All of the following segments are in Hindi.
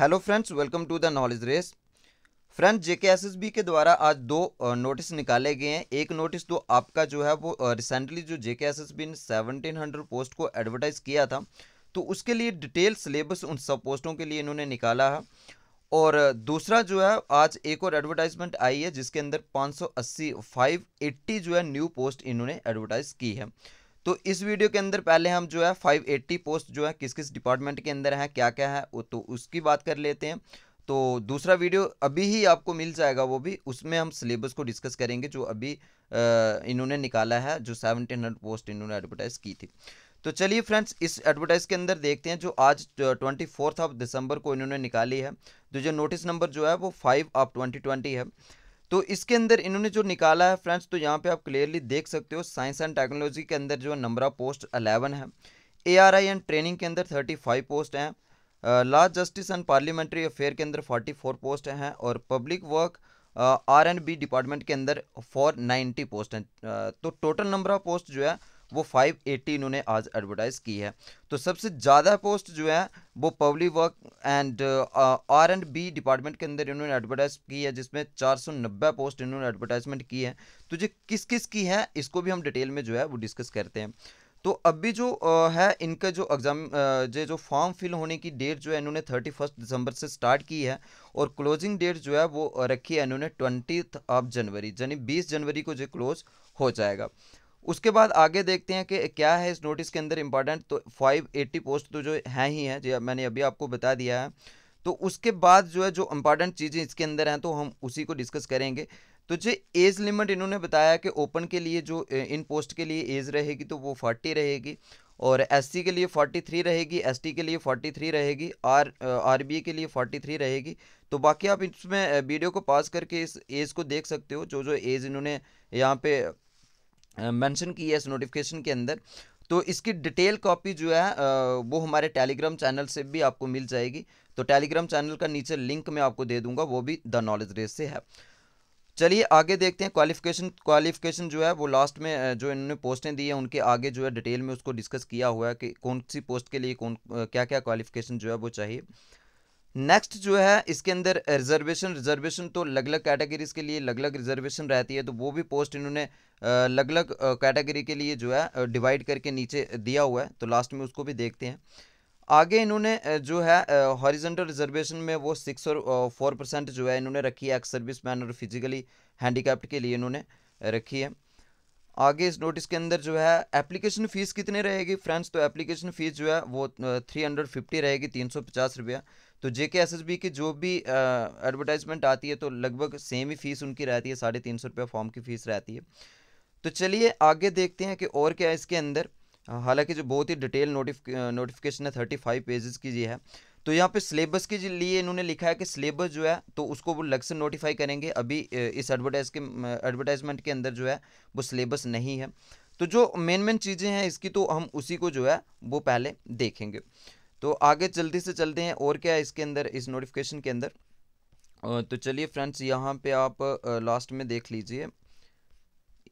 hello friends welcome to the knowledge race friends JK SSB के द्वारा आज दो नोटिस निकाले गए हैं एक नोटिस तो आपका जो है वो रिसेंटली जो जेके बी ने सेवनटीन हंड्रेड पोस्ट को एडवर्टाइज़ किया था तो उसके लिए डिटेल सिलेबस उन सब पोस्टों के लिए इन्होंने निकाला है और दूसरा जो है आज एक और एडवर्टाइजमेंट आई है जिसके अंदर पाँच सौ जो है न्यू पोस्ट इन्होंने एडवर्टाइज़ की है तो इस वीडियो के अंदर पहले हम जो है 580 पोस्ट जो है किस किस डिपार्टमेंट के अंदर है क्या क्या है वो तो उसकी बात कर लेते हैं तो दूसरा वीडियो अभी ही आपको मिल जाएगा वो भी उसमें हम सिलेबस को डिस्कस करेंगे जो अभी इन्होंने निकाला है जो सेवनटीन हंड्रेड पोस्ट इन्होंने एडवर्टाइज़ की थी तो चलिए फ्रेंड्स इस एडवर्टाइज़ के अंदर देखते हैं जो आज ट्वेंटी फोर्थ ऑफ दिसंबर को इन्होंने निकाली है तो जो नोटिस नंबर जो है वो फाइव ऑफ ट्वेंटी ट्वेंटी है तो इसके अंदर इन्होंने जो निकाला है फ्रेंड्स तो यहाँ पे आप क्लियरली देख सकते हो साइंस एंड टेक्नोलॉजी के अंदर जो नंबर ऑफ पोस्ट अलेवन है A R I and training के अंदर थर्टी फाइव पोस्ट हैं law justice and parliamentary affair के अंदर फोर्टी फोर पोस्ट हैं और public work R and B department के अंदर फॉर नाइन्टी पोस्ट हैं uh, तो टोटल नंबर ऑफ पोस्ट जो है वो 580 इन्होंने आज एडवर्टाइज़ की है तो सबसे ज़्यादा पोस्ट जो है वो public work and R and B department के अंदर इन्होंने एडवर्टाइज की है जिसमें 490 पोस्ट इन्होंने एडवर्टाइजमेंट की है तो जो किस किस की है इसको भी हम डिटेल में जो है वो डिस्कस करते हैं तो अभी जो uh, है इनका जो एग्ज़ाम uh, जो जो फॉर्म फिल होने की डेट जो है इन्होंने थर्टी फर्स्ट दिसंबर से स्टार्ट की है और क्लोजिंग डेट जो है वो रखी है इन्होंने ट्वेंटी ऑफ जनवरी यानी बीस जनवरी को जो क्लोज हो जाएगा उसके बाद आगे देखते हैं कि क्या है इस नोटिस के अंदर इम्पॉर्टेंट तो 580 पोस्ट तो जो हैं ही हैं जो मैंने अभी आपको बता दिया है तो उसके बाद जो है जो इम्पॉर्टेंट चीज़ें इसके अंदर हैं तो हम उसी को डिस्कस करेंगे तो जो एज लिमिट इन्होंने बताया कि ओपन के लिए जो इन पोस्ट के लिए एज रहेगी तो वो फोर्टी रहेगी और एस के लिए फोर्टी थ्री रहेगी एस के लिए फोर्टी थ्री रहेगी आर आर के लिए फोर्टी थ्री रहेगी तो बाकी आप इसमें वीडियो को पास करके इस एज को देख सकते हो जो जो एज इन्होंने यहाँ पे मेंशन की है इस नोटिफिकेशन के अंदर तो इसकी डिटेल कॉपी जो है वो हमारे टेलीग्राम चैनल से भी आपको मिल जाएगी तो टेलीग्राम चैनल का नीचे लिंक मैं आपको दे दूंगा वो भी द नॉलेज रेस से है चलिए आगे देखते हैं क्वालिफिकेशन क्वालिफिकेशन जो है वो लास्ट में जो इन्होंने पोस्टें दी हैं उनके आगे जो है डिटेल में उसको डिस्कस किया हुआ है कि कौन सी पोस्ट के लिए कौन क्या क्या क्वालिफिकेशन जो है वो चाहिए नेक्स्ट जो है इसके अंदर रिजर्वेशन रिजर्वेशन तो अलग अलग कैटेगरीज के लिए अलग अलग रिजर्वेशन रहती है तो वो भी पोस्ट इन्होंने अलग अलग कैटेगरी के लिए जो है डिवाइड करके नीचे दिया हुआ है तो लास्ट में उसको भी देखते हैं आगे इन्होंने जो है हॉरिजेंटल रिजर्वेशन में वो सिक्स और फोर परसेंट जो है इन्होंने रखी है एक्स सर्विस मैन और फिजिकली हैंडीकैप्ट के लिए इन्होंने रखी है आगे इस नोटिस के अंदर जो है एप्लीकेशन फ़ीस कितने रहेगी फ्रेंड्स तो एप्लीकेशन फ़ीस जो है वो थ्री हंड्रेड फिफ्टी रहेगी तीन सौ पचास रुपया तो जे के एस एस बी की जो भी एडवर्टाइजमेंट आती है तो लगभग सेम ही फ़ीस उनकी रहती है साढ़े तीन सौ रुपया फॉर्म की फ़ीस रहती है तो चलिए आगे देखते हैं कि और क्या है इसके अंदर हालांकि जो बहुत ही डिटेल नोटिफ नोटिफिकेशन है थर्टी फाइव पेजेस की ये है तो यहाँ पे सिलेबस के लिए इन्होंने लिखा है कि सिलेबस जो है तो उसको वो लग से नोटिफाई करेंगे अभी इस एडवर्टाइज के एडवर्टाइजमेंट के अंदर जो है वो सिलेबस नहीं है तो जो मेन मेन चीज़ें हैं इसकी तो हम उसी को जो है वो पहले देखेंगे तो आगे जल्दी से चलते हैं और क्या है इसके अंदर इस नोटिफिकेशन के अंदर तो चलिए फ्रेंड्स यहाँ पे आप लास्ट में देख लीजिए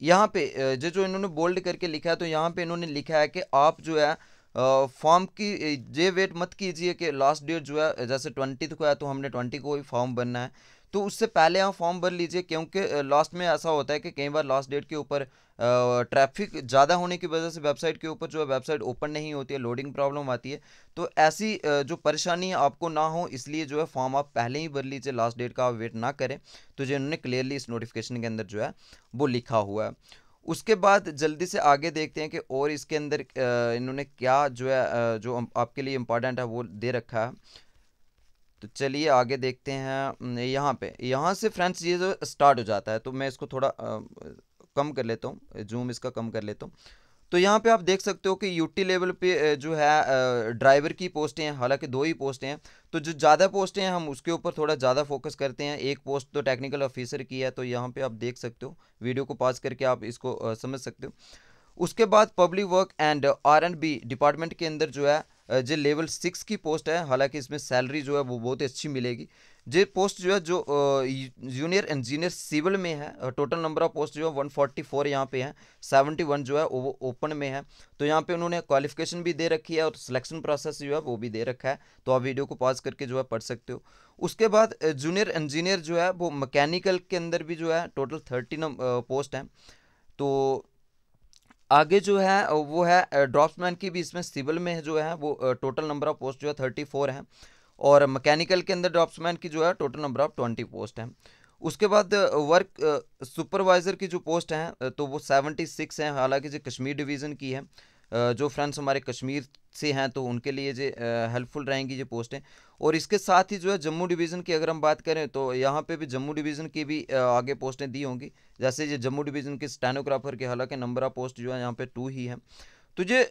यहाँ पे जो जो इन्होंने बोल्ड करके लिखा है तो यहाँ पे इन्होंने लिखा है कि आप जो है फॉर्म की ये वेट मत कीजिए कि लास्ट डेट जो है जैसे ट्वेंटी को है तो हमने ट्वेंटी को ही फॉर्म भरना है तो उससे पहले आप फॉर्म भर लीजिए क्योंकि लास्ट में ऐसा होता है कि कई बार लास्ट डेट के ऊपर ट्रैफिक ज़्यादा होने की वजह से वेबसाइट के ऊपर जो है वेबसाइट ओपन नहीं होती है लोडिंग प्रॉब्लम आती है तो ऐसी जो परेशानी आपको ना हो इसलिए जो है फॉर्म आप पहले ही भर लीजिए लास्ट डेट का आप वेट ना करें तो जो इन्होंने क्लियरली इस नोटिफिकेशन के अंदर जो है वो लिखा हुआ है उसके बाद जल्दी से आगे देखते हैं कि और इसके अंदर इन्होंने क्या जो है जो आपके लिए इम्पॉर्टेंट है वो दे रखा है तो चलिए आगे देखते हैं यहाँ पे यहाँ से फ्रेंड्स ये जो स्टार्ट हो जाता है तो मैं इसको थोड़ा कम कर लेता हूँ जूम इसका कम कर लेता हूँ तो यहाँ पे आप देख सकते हो कि यूटी लेवल पे जो है ड्राइवर की पोस्टें हैं हालांकि दो ही पोस्टें हैं तो जो ज़्यादा पोस्टें हैं हम उसके ऊपर थोड़ा ज़्यादा फोकस करते हैं एक पोस्ट तो टेक्निकल ऑफिसर की है तो यहाँ पे आप देख सकते हो वीडियो को पास करके आप इसको समझ सकते हो उसके बाद public work and R and B department के अंदर जो है जो लेवल सिक्स की पोस्ट है हालांकि इसमें सैलरी जो है वो बहुत ही अच्छी मिलेगी जो पोस्ट जो है जो जूनियर इंजीनियर सिविल में है टोटल नंबर ऑफ पोस्ट जो है वन फोर्टी फोर यहाँ पे है सेवेंटी वन जो है वो ओपन में है तो यहाँ पे उन्होंने क्वालिफिकेशन भी दे रखी है और सिलेक्शन प्रोसेस जो है वो भी दे रखा है तो आप वीडियो को पॉज करके जो है पढ़ सकते हो उसके बाद जूनियर इंजीनियर जो है वो मैकेनिकल के अंदर भी जो है टोटल थर्टी पोस्ट हैं तो आगे जो है वो है ड्रॉप्समैन की भी इसमें सिविल में जो है वो टोटल नंबर ऑफ पोस्ट जो है थर्टी फोर है और मैकेनिकल के अंदर ड्रॉप्समैन की जो है total number of twenty post है उसके बाद वर्क सुपरवाइज़र की जो पोस्ट हैं तो वो सेवेंटी सिक्स हैं हालांकि जो कश्मीर डिवीज़न की है जो फ्रेंड्स हमारे कश्मीर से हैं तो उनके लिए जो हेल्पफुल रहेंगी जो पोस्टें और इसके साथ ही जो है जम्मू डिवीज़न की अगर हम बात करें तो यहाँ पे भी जम्मू डिवीज़न की भी आगे पोस्टें दी होंगी जैसे ये जम्मू डिवीज़न के स्टेनोग्राफर के हालांकि नंबर ऑफ पोस्ट जो है यहाँ पर टू ही है तो ये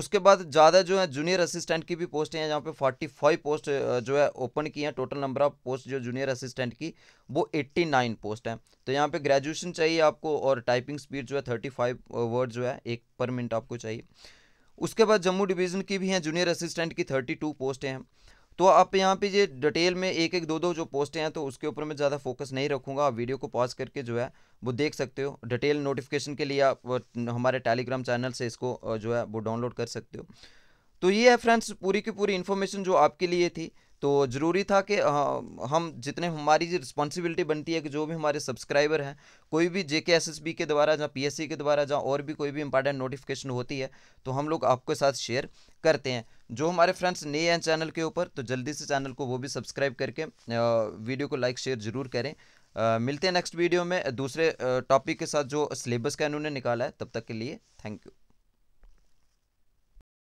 उसके बाद ज़्यादा जो है जूनियर असिस्टेंट की भी पोस्टें हैं यहाँ पे 45 पोस्ट जो है ओपन की हैं टोटल नंबर ऑफ पोस्ट जो जूनियर असिस्टेंट की वो 89 पोस्ट हैं तो यहाँ पे ग्रेजुएशन चाहिए आपको और टाइपिंग स्पीड जो है 35 वर्ड जो है एक पर मिनट आपको चाहिए उसके बाद जम्मू डिवीज़न की भी हैं जूनियर असिस्टेंट की थर्टी टू पोस्टें हैं तो आप यहाँ पे ये डिटेल में एक एक दो दो जो पोस्टें हैं तो उसके ऊपर मैं ज़्यादा फोकस नहीं रखूँगा आप वीडियो को पॉज करके जो है वो देख सकते हो डिटेल नोटिफिकेशन के लिए आप हमारे टेलीग्राम चैनल से इसको जो है वो डाउनलोड कर सकते हो तो ये है फ्रेंड्स पूरी की पूरी इन्फॉर्मेशन जो आपके लिए थी तो ज़रूरी था कि हम जितने हमारी जो रिस्पॉन्सिबिलिटी बनती है कि जो भी हमारे सब्सक्राइबर हैं कोई भी जेके के एस एस बी के द्वारा जहाँ पी एस सी के द्वारा जहाँ और भी कोई भी इंपॉर्टेंट नोटिफिकेशन होती है तो हम लोग आपके साथ शेयर करते हैं जो हमारे फ्रेंड्स नए हैं चैनल के ऊपर तो जल्दी से चैनल को वो भी सब्सक्राइब करके वीडियो को लाइक शेयर ज़रूर करें मिलते हैं नेक्स्ट वीडियो में दूसरे टॉपिक के साथ जो सिलेबस का इन्होंने निकाला है तब तक के लिए थैंक यू